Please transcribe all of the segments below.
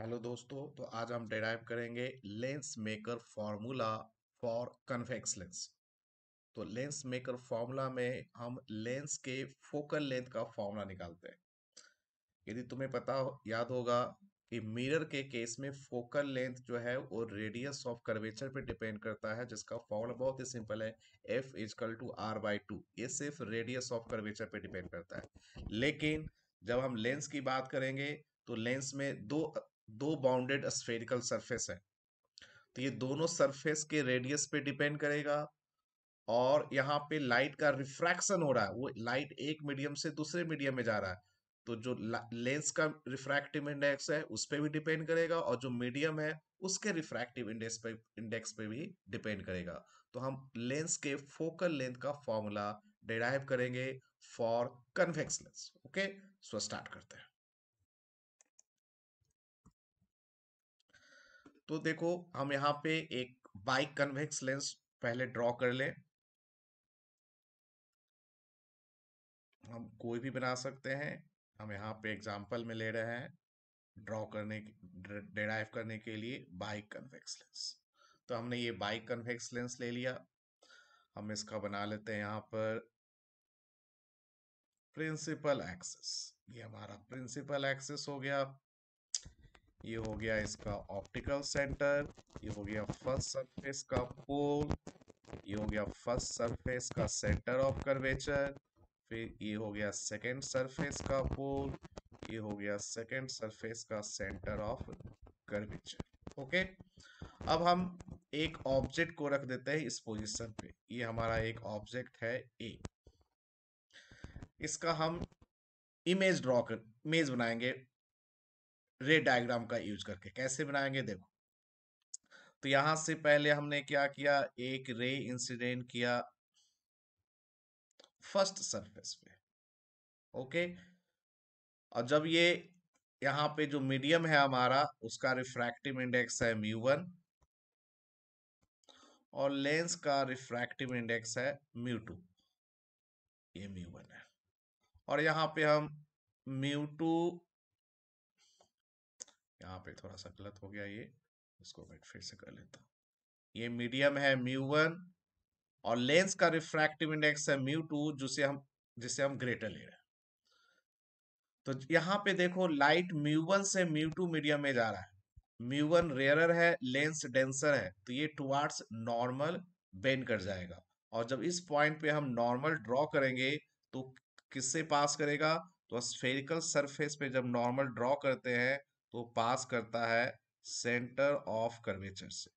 Hello दोस्तों तो आज हम डिराइव करेंगे lens maker formula for convex lens तो लेंस मेकर फॉर्मूला में हम लेंस के फोकल लेंथ का फॉर्मूला निकालते हैं यदि तुम्हें पता याद होगा कि मिरर के केस में फोकल लेंथ जो है वो रेडियस ऑफ कर्वेचर पे डिपेंड करता है जिसका फॉर्मूला बहुत ही सिंपल है F is equal to R by two ये सिर्फ रेडियस ऑफ कर्वेचर पे डिपेंड करता है लेकिन जब हम लेंस की बात करेंगे तो लेंस में दो दो बाउंडेड स्फेरिकल सरफेस है तो ये दोनों सरफेस के रेडियस पे डिपेंड करेगा और यहाँ पे लाइट का रिफ्रैक्शन हो रहा है वो लाइट एक मीडियम से दूसरे मीडियम में जा रहा है तो जो लेंस का रिफ्रैक्टिव इंडेक्स है उस पर भी डिपेंड करेगा और जो मीडियम है उसके रिफ्रैक्टिव इंडेक्स पे इंडेक्स पे भी डिपेंड करेगा तो हम लेंस के फोकल लेंथ का फॉर्मूला डिराइव करेंगे for convex lens okay so start करते हैं तो देखो हम यहाँ पे एक बाइक कन्वेक्स लेंस पहले ड्रॉ कर ले हम कोई भी बना सकते हैं हम यहाँ पे एग्जाम्पल में ले रहे हैं ड्रॉ करने डेराइव करने के लिए बाइक कन्वेक्स लेंस तो हमने ये बाइक कन्वेक्स लेंस ले लिया हम इसका बना लेते हैं यहाँ पर प्रिंसिपल एक्सेस ये हमारा प्रिंसिपल एक्सेस हो गया ये हो गया इसका ऑप्टिकल सेंटर ये हो गया फर्स्ट सरफेस का पोल ये हो गया फर्स्ट सरफेस का सेंटर ऑफ कर्वेचर फिर ये हो गया सेकेंड सरफेस का पोल ये हो गया सेकेंड सरफेस का सेंटर ऑफ कर्वेचर ओके अब हम एक ऑब्जेक्ट को रख देते हैं इस पोजीशन पे ये हमारा एक ऑब्जेक्ट है ए इसका हम इमेज ड्रॉ कर इमेज बनाएंगे रे डायग्राम का यूज करके कैसे बनाएंगे देखो तो यहां से पहले हमने क्या किया एक रे इंसिडेंट किया फर्स्ट सरफेस पे ओके और जब ये यहां पे जो मीडियम है हमारा उसका रिफ्रैक्टिव इंडेक्स है म्यू वन और लेंस का रिफ्रैक्टिव इंडेक्स है म्यू टू ये म्यू वन है और यहां पे हम म्यू टू यहाँ पे थोड़ा सा गलत हो गया ये इसको मैं फिर से कर लेता हूँ ये मीडियम है म्यू वन और लेंस का रिफ्रैक्टिव इंडेक्स है म्यू टू जिसे हम जिसे हम ग्रेटर ले रहे हैं तो यहाँ पे देखो लाइट म्यू वन से म्यू टू मीडियम में जा रहा है म्यू वन रेयर है लेंस डेंसर है तो ये टुवार्ड्स नॉर्मल बेंड कर जाएगा और जब इस पॉइंट पे हम नॉर्मल ड्रॉ करेंगे तो किससे पास करेगा तो स्फेरिकल सरफेस पे जब नॉर्मल ड्रॉ करते हैं तो पास करता है सेंटर ऑफ कर्वेचर से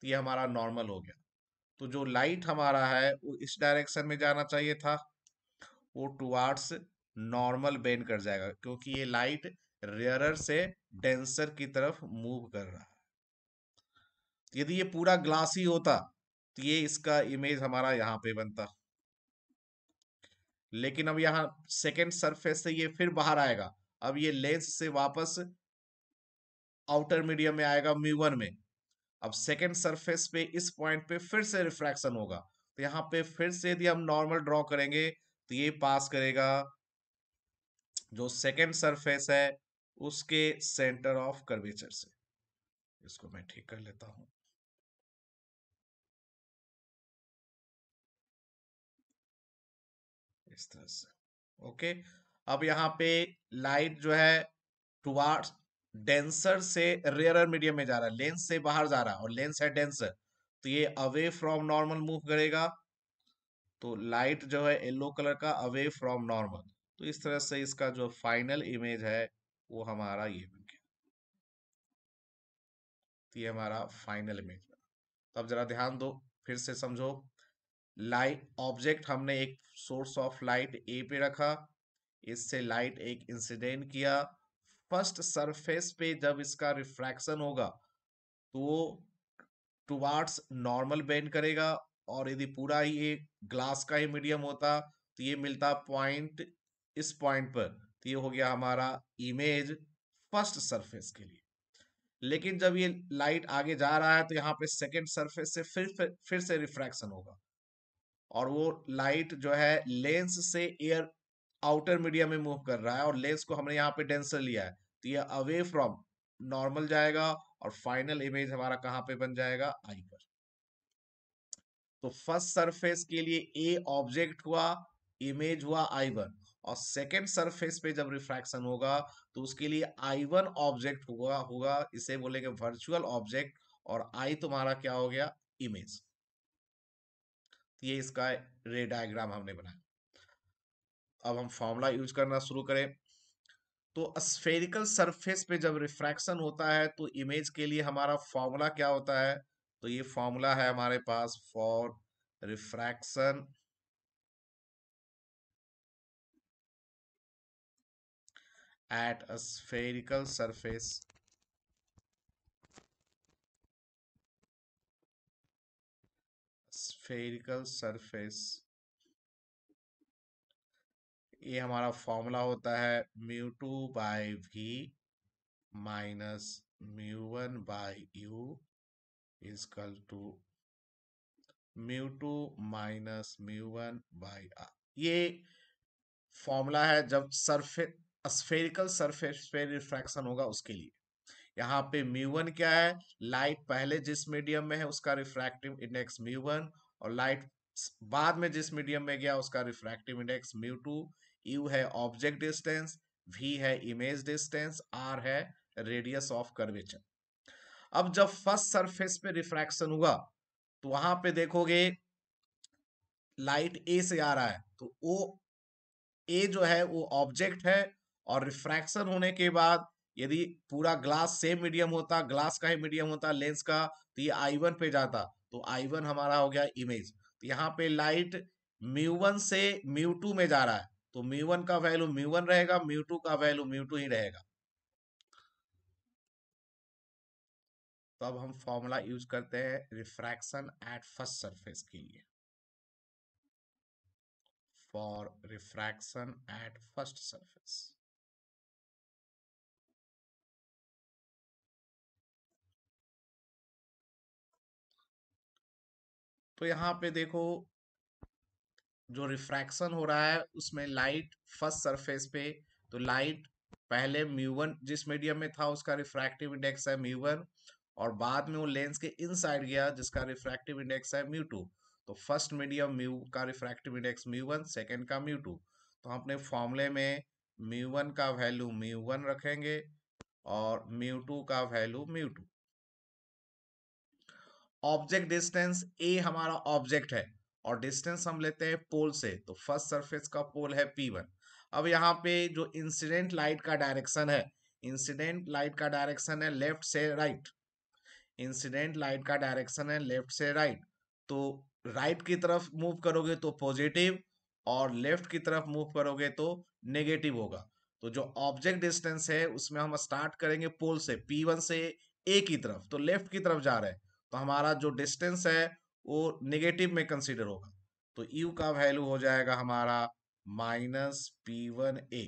तो ये हमारा नॉर्मल हो गया तो जो लाइट हमारा है वो इस डायरेक्शन में जाना चाहिए था वो टुवार्ड्स नॉर्मल बेंड कर जाएगा क्योंकि ये लाइट रेयरर से डेंसर की तरफ मूव कर रहा है तो यदि ये पूरा ग्लासी होता तो ये इसका इमेज हमारा यहाँ पे बनता लेकिन अब यहाँ सेकेंड सरफेस से ये फिर बाहर आएगा अब ये लेंस से वापस आउटर मीडियम में आएगा म्यू में अब सेकेंड सरफेस पे इस पॉइंट पे फिर से रिफ्रैक्शन होगा तो यहाँ पे फिर से यदि हम नॉर्मल ड्रॉ करेंगे तो ये पास करेगा जो सेकेंड सरफेस है उसके सेंटर ऑफ कर्वेचर से इसको मैं ठीक कर लेता हूं इस तरह से ओके अब यहाँ पे लाइट जो है टुवार्ड्स डेंसर से रेयर मीडियम में जा रहा है लेंस से बाहर जा रहा है और लेंस है डेंसर तो ये अवे फ्रॉम नॉर्मल मूव करेगा तो लाइट जो है येलो कलर का अवे फ्रॉम नॉर्मल तो इस तरह से इसका जो फाइनल इमेज है वो हमारा ये बन गया तो ये हमारा फाइनल इमेज तो अब जरा ध्यान दो फिर से समझो लाइट ऑब्जेक्ट हमने एक सोर्स ऑफ लाइट ए पे रखा इससे लाइट एक इंसिडेंट किया फर्स्ट सरफेस पे जब इसका रिफ्रैक्शन होगा तो वो टुवार्ड्स नॉर्मल बेंड करेगा और यदि पूरा ही ये ग्लास का ही मीडियम होता तो ये मिलता पॉइंट इस पॉइंट पर तो ये हो गया हमारा इमेज फर्स्ट सरफेस के लिए लेकिन जब ये लाइट आगे जा रहा है तो यहाँ पे सेकेंड सरफेस से फिर फिर, फिर से रिफ्रैक्शन होगा और वो लाइट जो है लेंस से एयर आउटर मीडिया में मूव कर रहा है और लेंस को हमने यहाँ पे डेंसर लिया है तो ये अवे फ्रॉम नॉर्मल जाएगा और फाइनल इमेज हमारा कहां पे बन जाएगा आई पर तो फर्स्ट सरफेस के लिए ए ऑब्जेक्ट हुआ इमेज हुआ आई वन और सेकेंड सरफेस पे जब रिफ्रैक्शन होगा तो उसके लिए आई वन ऑब्जेक्ट हुआ होगा इसे बोलेंगे वर्चुअल ऑब्जेक्ट और आई तुम्हारा क्या हो गया इमेज तो ये इसका रे डायग्राम हमने बनाया अब हम फॉर्मूला यूज करना शुरू करें तो स्फेरिकल सरफेस पे जब रिफ्रैक्शन होता है तो इमेज के लिए हमारा फॉर्मूला क्या होता है तो ये फॉर्मूला है हमारे पास for refraction at a spherical surface spherical surface ये हमारा फॉर्मूला होता है mu two by V minus mu one by U is equal to mu two minus mu one by R ये फॉर्मूला है जब सरफे स्फेरिकल सरफेस पे रिफ्रैक्शन होगा उसके लिए यहाँ पे वन क्या है लाइट पहले जिस मीडियम में है उसका रिफ्रैक्टिव इंडेक्स म्यू वन और लाइट बाद में जिस मीडियम में गया उसका refractive index mu two U है ऑब्जेक्ट डिस्टेंस वी है इमेज डिस्टेंस आर है रेडियस ऑफ कर्वेचर अब जब फर्स्ट सरफेस पे रिफ्रैक्शन हुआ तो वहां पे देखोगे लाइट ए से आ रहा है तो ओ ए जो है वो ऑब्जेक्ट है और रिफ्रैक्शन होने के बाद यदि पूरा ग्लास सेम मीडियम होता ग्लास का ही मीडियम होता लेंस का तो ये आई वन पे जाता तो आई वन हमारा हो गया इमेज तो यहाँ पे लाइट म्यू वन से म्यू टू में जा रहा है तो म्यू वन का वैल्यू म्यू वन रहेगा म्यू टू का वैल्यू म्यू टू ही रहेगा तो अब हम फॉर्मूला यूज करते हैं रिफ्रैक्शन एट फर्स्ट सरफेस के लिए for refraction at first surface तो यहां पे देखो जो रिफ्रैक्शन हो रहा है उसमें लाइट फर्स्ट सरफेस पे तो लाइट पहले म्यूवन जिस मीडियम में था उसका रिफ्रैक्टिव इंडेक्स है म्यूवन और बाद में वो लेंस के इनसाइड गया जिसका रिफ्रैक्टिव इंडेक्स है म्यू टू तो फर्स्ट मीडियम म्यू का refractive index mu one second का म्यू टू तो हम अपने फॉर्मूले में म्यू वन का वैल्यू म्यू वन रखेंगे और म्यू टू का value mu two object distance A हमारा ऑब्जेक्ट है और डिस्टेंस हम लेते हैं पोल से तो फर्स्ट सरफेस का पोल है पी वन अब यहाँ पे जो इंसिडेंट लाइट का डायरेक्शन है इंसिडेंट लाइट का डायरेक्शन है लेफ्ट से राइट इंसिडेंट लाइट का डायरेक्शन है लेफ्ट से राइट तो राइट की तरफ मूव करोगे तो पॉजिटिव और लेफ्ट की तरफ मूव करोगे तो नेगेटिव होगा तो जो ऑब्जेक्ट डिस्टेंस है उसमें हम स्टार्ट करेंगे पोल से पी वन से ए की तरफ तो लेफ्ट की तरफ जा रहे हैं तो हमारा जो डिस्टेंस है वो नेगेटिव में कंसिडर होगा तो U का वैल्यू हो जाएगा हमारा माइनस पी वन ए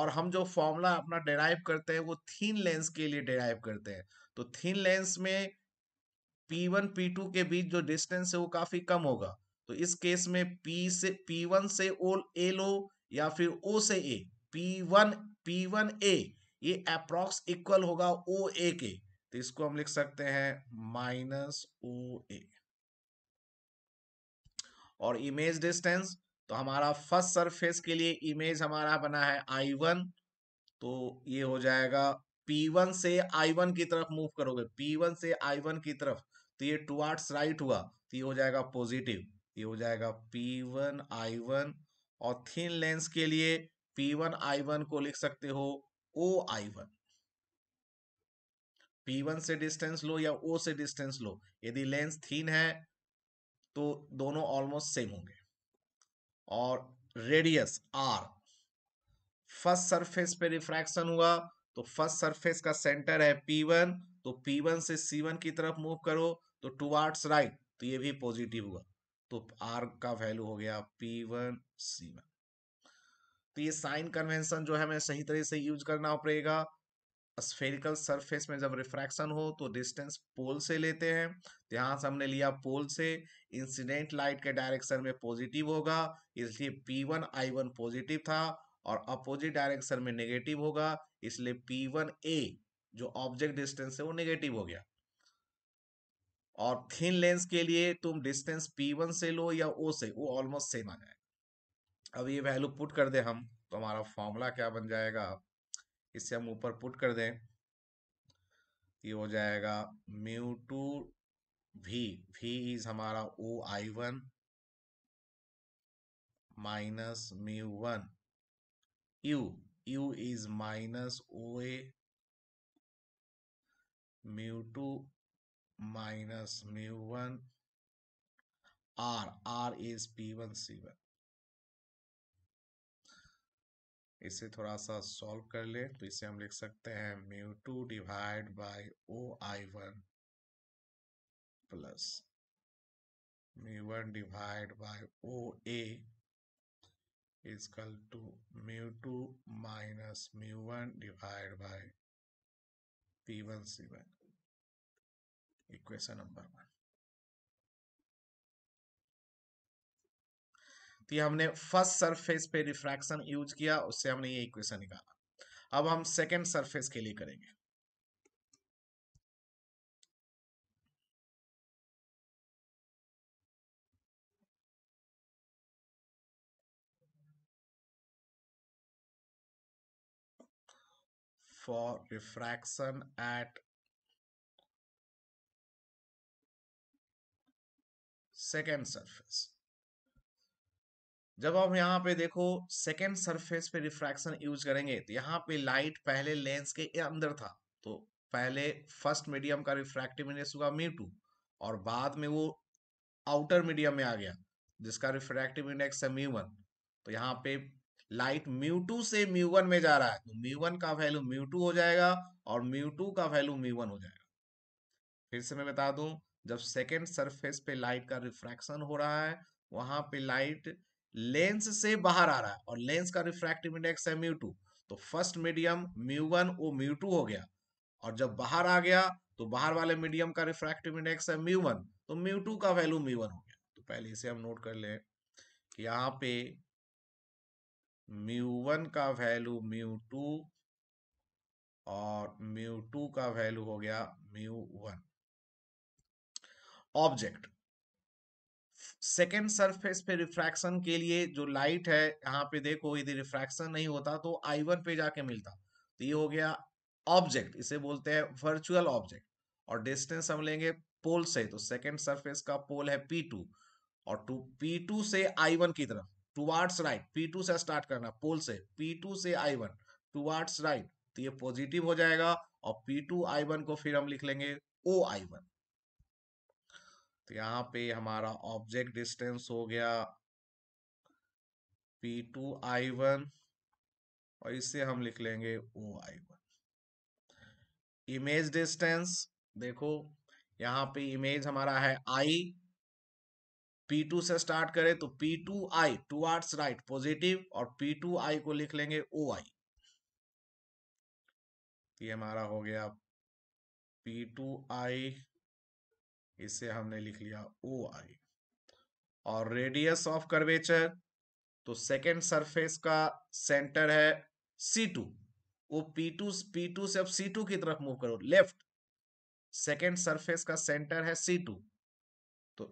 और हम जो फॉर्मूला अपना डेराइव करते हैं वो थीन लेंस के लिए डेराइव करते हैं तो थीन लेंस में P1 P2 के बीच जो डिस्टेंस है वो काफी कम होगा तो इस केस में P से P1 से O ए लो या फिर O से A P1 P1 A ये अप्रॉक्स इक्वल होगा O A के तो इसको हम लिख सकते हैं माइनस ओ ए और इमेज डिस्टेंस तो हमारा फर्स्ट सरफेस के लिए इमेज हमारा बना है आई वन तो ये हो जाएगा पी वन से आई वन की तरफ मूव करोगे पी वन से आई वन की तरफ तो ये टूआर्ड्स राइट हुआ तो ये हो जाएगा पॉजिटिव ये हो जाएगा पी वन आई वन और थिन लेंस के लिए पी वन आई वन को लिख सकते हो ओ आई वन P1 से डिस्टेंस लो या O से डिस्टेंस लो यदि लेंस थीन है तो दोनों ऑलमोस्ट सेम होंगे और रेडियस R फर्स्ट सरफेस पे रिफ्रैक्शन हुआ तो फर्स्ट सरफेस का सेंटर है P1 तो P1 से C1 की तरफ मूव करो तो टुवर्ड्स राइट तो ये भी पॉजिटिव हुआ तो R का वैल्यू हो गया P1 C1 तो ये साइन कन्वेंशन जो है मैं सही तरह से यूज करना पड़ेगा स्फेरिकल सरफेस में जब रिफ्रैक्शन हो तो डिस्टेंस पोल से लेते हैं तो यहाँ से हमने लिया पोल से इंसिडेंट लाइट के डायरेक्शन में पॉजिटिव होगा इसलिए P1 I1 पॉजिटिव था और अपोजिट डायरेक्शन में नेगेटिव होगा इसलिए P1 A जो ऑब्जेक्ट डिस्टेंस है वो नेगेटिव हो गया और थिन लेंस के लिए तुम डिस्टेंस पी से लो या ओ से वो ऑलमोस्ट सेम आ जाएगा अब ये वैल्यू पुट कर दे हम तो हमारा फॉर्मूला क्या बन जाएगा इसे हम ऊपर पुट कर दें ये हो जाएगा mu two v v is हमारा O I one minus mu one u u is minus O A mu two minus mu one R R is P one C one इसे थोड़ा सा सॉल्व कर ले तो इसे हम लिख सकते हैं mu two divide by O I one plus mu one divide by O A equal to mu two minus mu one divide by P one C one equation number one तो हमने फर्स्ट सरफेस पे refraction use किया उससे हमने ये equation निकाला अब हम सेकेंड सरफेस के लिए करेंगे for refraction at second surface. जब आप यहाँ पे देखो सेकेंड सरफेस पे रिफ्रैक्शन यूज करेंगे तो यहाँ पे लाइट पहले लेंस के अंदर था तो पहले फर्स्ट मीडियम का रिफ्रैक्टिव इंडेक्स हुआ मी टू और बाद में वो आउटर मीडियम में आ गया जिसका रिफ्रैक्टिव इंडेक्स है मी वन तो यहाँ पे लाइट म्यू टू से म्यू वन में जा रहा है तो म्यू वन का वैल्यू म्यू टू हो जाएगा और म्यू टू का वैल्यू म्यू वन हो जाएगा फिर से मैं बता दूं जब सेकेंड सरफेस पे लाइट का रिफ्रैक्शन हो रहा है वहां पे लाइट लेंस से बाहर आ रहा है और लेंस का रिफ्रैक्टिव इंडेक्स है म्यू टू तो फर्स्ट मीडियम म्यू वन वो म्यू टू हो गया और जब बाहर आ गया तो बाहर वाले मीडियम का रिफ्रैक्टिव इंडेक्स है म्यू वन तो म्यू टू का वैल्यू म्यू वन हो गया तो पहले इसे हम नोट कर लें कि पे म्यू वन का वैल्यू म्यू टू और म्यू टू का वैल्यू हो गया mu one object second surface पे रिफ्रैक्शन के लिए जो लाइट है यहाँ पे देखो यदि रिफ्रैक्शन नहीं होता तो आई वन पे जाके मिलता तो ये हो गया ऑब्जेक्ट इसे बोलते हैं वर्चुअल ऑब्जेक्ट और डिस्टेंस हम लेंगे पोल से तो सेकेंड सरफेस का पोल है पी टू और टू पी टू से आई वन की तरफ टूवार्ड्स राइट पी टू से स्टार्ट करना पोल से पी टू से आई वन वार्ड्स राइट तो ये पॉजिटिव हो जाएगा और पी टू आई वन को फिर हम लिख लेंगे ओ आई वन तो यहाँ पे हमारा ऑब्जेक्ट डिस्टेंस हो गया पी टू आई वन और इससे हम लिख लेंगे O I one image distance देखो यहाँ पे इमेज हमारा है आई पी टू से स्टार्ट करें तो P two I towards right positive और पी टू आई को लिख लेंगे ओ आई ये हमारा हो गया पी टू आई इसे हमने लिख लिया ओ आई और रेडियस ऑफ कर्वेचर तो सेकेंड सरफेस का सेंटर है सी टू वो पी टू पी टू से अब सी टू की तरफ मूव करो लेफ्ट सेकेंड सरफेस का सेंटर है सी टू तो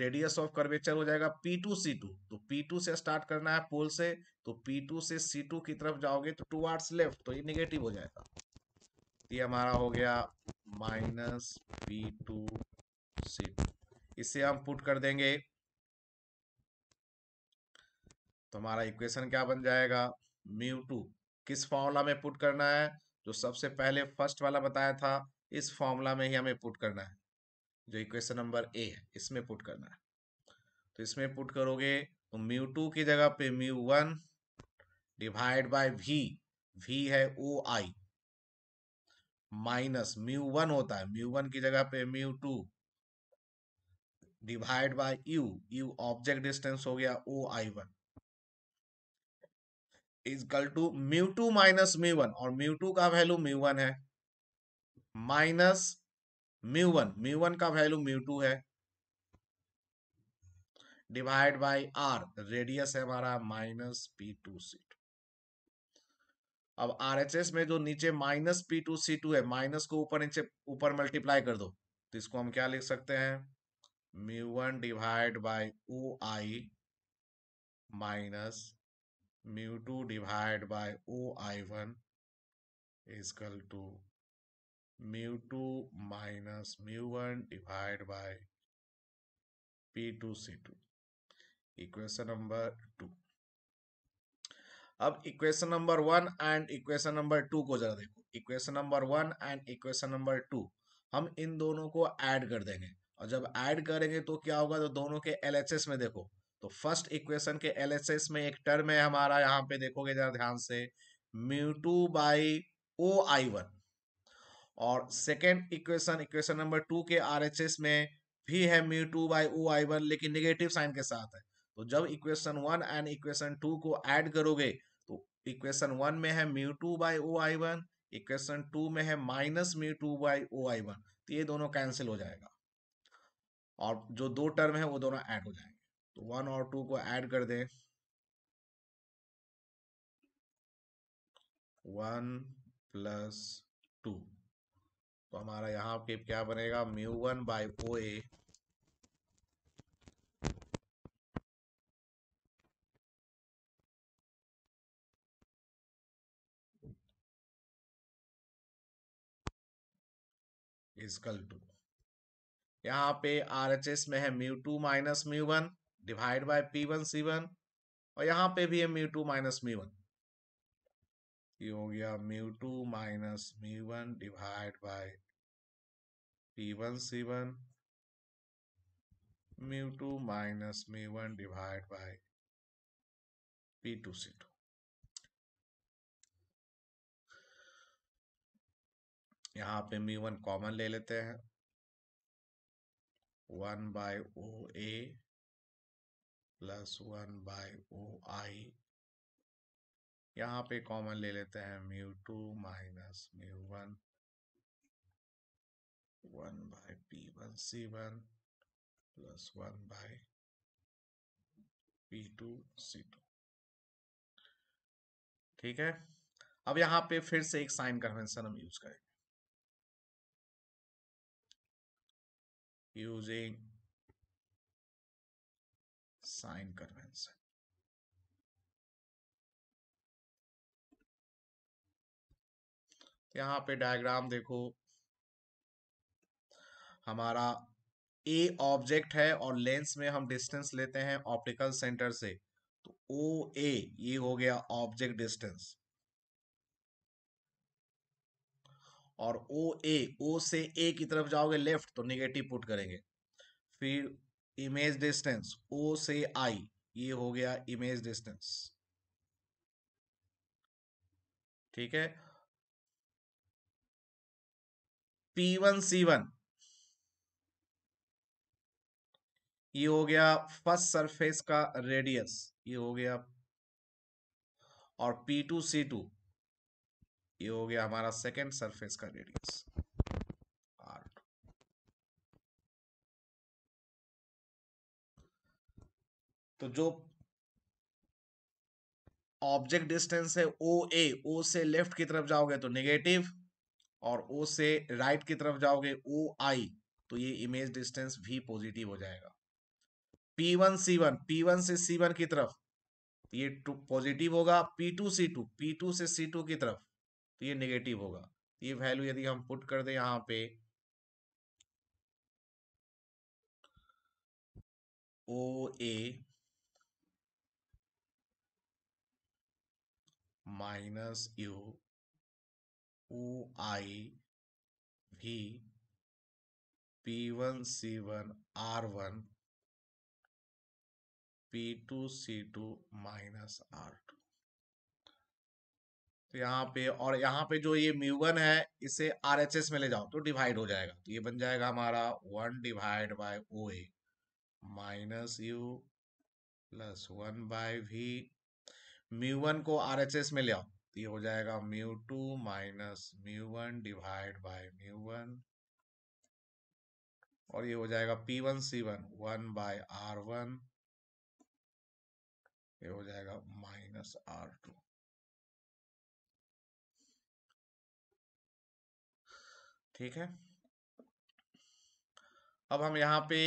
रेडियस ऑफ कर्वेचर हो जाएगा पी टू सी टू तो पी टू से स्टार्ट करना है पोल से तो पी टू से सी टू की तरफ जाओगे तो टू आर्ट्स लेफ्ट तो ये निगेटिव हो जाएगा ये हमारा हो गया माइनस पी टू सी इसे हम पुट कर देंगे तो हमारा इक्वेशन क्या बन जाएगा म्यू टू किस फॉर्मूला में पुट करना है जो सबसे पहले फर्स्ट वाला बताया था इस फॉर्मूला में ही हमें पुट करना है जो इक्वेशन नंबर ए है इसमें पुट करना है तो इसमें पुट करोगे तो म्यू टू की जगह पे mu one divide by v v है O I minus mu one होता है म्यू वन की जगह पे mu two divide by u u object distance हो गया O I one equal to mu two minus mu one और mu two का वैल्यू म्यू वन है minus mu one mu one का वैल्यू म्यू टू है divide by R radius है हमारा minus P two C two अब RHS में जो नीचे minus P two C two है माइनस को ऊपर नीचे ऊपर मल्टीप्लाई कर दो तो इसको हम क्या लिख सकते हैं mu one divide by O I minus mu two divide by O I one equal to mu two minus mu one divide by P two C two equation number two अब equation number one and equation number two को जरा देखो equation number one and equation number two हम इन दोनों को add कर देंगे और जब ऐड करेंगे तो क्या होगा तो दोनों के एल में देखो तो फर्स्ट इक्वेशन के एल में एक टर्म है हमारा यहाँ पे देखोगे जरा ध्यान से mu two by O I one और second equation equation number two के आर में भी है mu two by O I one लेकिन निगेटिव साइन के साथ है तो जब equation one and equation two को एड करोगे तो इक्वेशन वन में है mu two by O I one equation two में है minus mu two by O I one तो ये दोनों कैंसिल हो जाएगा और जो दो टर्म है वो दोनों ऐड हो जाएंगे तो वन और टू को ऐड कर दें वन प्लस टू तो हमारा यहां पे क्या बनेगा mu one by O A equal to यहाँ पे आर एच एस में है mu two minus mu one divide by P one C one और यहाँ पे भी है mu two minus mu one ये हो गया mu two minus mu one divide by P one C one mu two minus mu one divide by P two C two यहाँ पे म्यू वन कॉमन ले लेते हैं one by O A plus one by O I यहाँ पे common ले लेते हैं mu two minus mu one one by P one C one plus one by P two C two ठीक है अब यहाँ पे फिर से एक साइन कन्वेंशन हम यूज करेंगे using sign convention. यहाँ पे डायग्राम देखो हमारा ए ऑब्जेक्ट है और लेंस में हम डिस्टेंस लेते हैं ऑप्टिकल सेंटर से तो ओ ए ये हो गया ऑब्जेक्ट डिस्टेंस और ओ ए ओ से ए की तरफ जाओगे लेफ्ट तो निगेटिव पुट करेंगे फिर इमेज डिस्टेंस ओ से आई ये हो गया इमेज डिस्टेंस ठीक है पी वन सी वन ये हो गया फर्स्ट सरफेस का रेडियस ये हो गया और पी टू सी टू ये हो गया हमारा सेकेंड सरफेस का रेडियस आर तो जो ऑब्जेक्ट डिस्टेंस है ओ ए ओ से लेफ्ट की तरफ जाओगे तो नेगेटिव और ओ से राइट की तरफ जाओगे ओ आई तो ये इमेज डिस्टेंस भी पॉजिटिव हो जाएगा P one C one P one से सी वन की तरफ ये पॉजिटिव होगा P two C two P two से सी टू की तरफ तो ये नेगेटिव होगा ये वैल्यू यदि हम पुट कर दे यहां पे ओ A minus you O I भी P one C one R one P two C two minus R two तो यहाँ पे और यहाँ पे जो ये म्यू वन है इसे आर एच एस में ले जाओ तो डिवाइड हो जाएगा तो ये बन जाएगा हमारा one divide by O A minus u plus one by v mu one को आर एच एस में ले आओ तो ये हो जाएगा mu two minus mu one divide by mu one और ये हो जाएगा P one C one one by R one ये हो जाएगा माइनस आर टू ठीक है अब हम यहाँ पे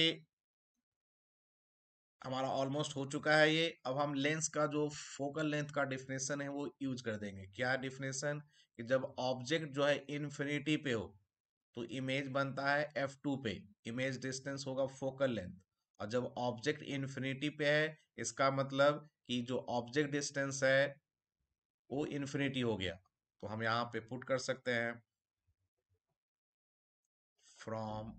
हमारा ऑलमोस्ट हो चुका है ये अब हम लेंस का जो फोकल लेंथ का डिफिनेशन है वो यूज कर देंगे क्या डिफिनेशन कि जब ऑब्जेक्ट जो है इन्फिनिटी पे हो तो इमेज बनता है एफ टू पे इमेज डिस्टेंस होगा फोकल लेंथ और जब ऑब्जेक्ट इन्फिनिटी पे है इसका मतलब कि जो ऑब्जेक्ट डिस्टेंस है वो इन्फिनिटी हो गया तो हम यहाँ पे पुट कर सकते हैं from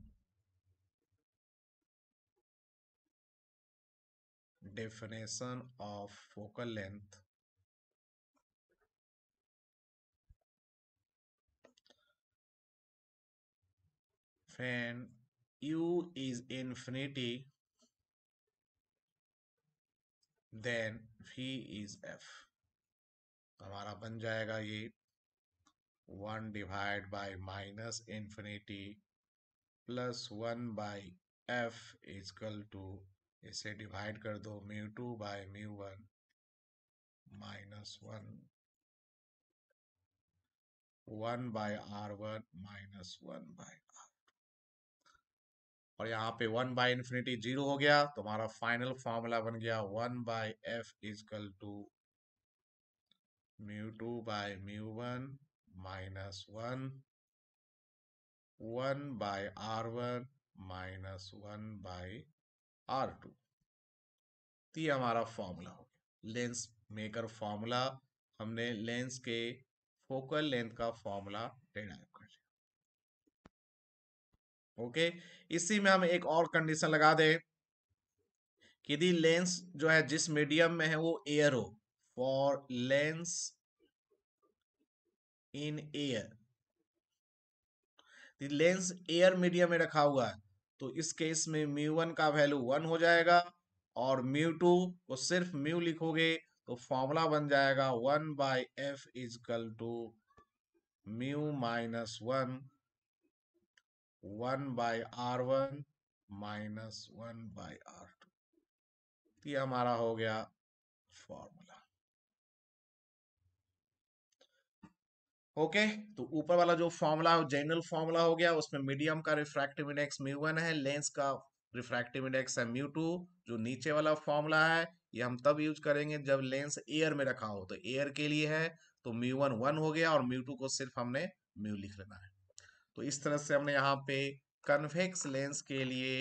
definition of focal length when u is infinity then v is f हमारा बन जाएगा ये one divide by minus infinity plus one by F is equal to इसे डिवाइड कर दो mu two by mu one minus one one by R one minus one by और यहाँ पे वन बाई इन्फिनिटी जीरो हो गया तो हमारा फाइनल फॉर्मूला बन गया one by F is equal to mu two by mu one minus one one by R one minus one by R two तो ये हमारा फॉर्मूला हो गया लेंस मेकर फॉर्मूला हमने लेंस के फोकल लेंथ का फॉर्मूला डिराइव कर लिया ओके इसी में हम एक और कंडीशन लगा दें कि यदि लेंस जो है जिस मीडियम में है वो एयर हो for lens in air lens air media में रखा हुआ है तो इस केस में म्यू वन का वैल्यू वन हो जाएगा और म्यू टू को सिर्फ म्यू लिखोगे तो फॉर्मूला बन जाएगा one by F is equal to mu minus one one by R one minus one by R two ये हमारा हो गया फॉर्मूला ओके तो ऊपर वाला जो फॉर्मूला जनरल फॉर्मूला हो गया उसमें मीडियम का रिफ्रैक्टिव इंडेक्स म्यू वन है लेंस का रिफ्रैक्टिव इंडेक्स है म्यू टू जो नीचे वाला फॉर्मूला है ये हम तब यूज करेंगे जब लेंस एयर में रखा हो तो एयर के लिए है तो म्यू वन वन हो गया और म्यू टू को सिर्फ हमने म्यू लिख लेना है तो इस तरह से हमने यहाँ पे कन्वेक्स लेंस के लिए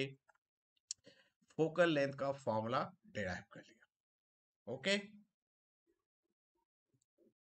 फोकल लेंथ का फॉर्मूला डेराइव कर लिया ओके okay?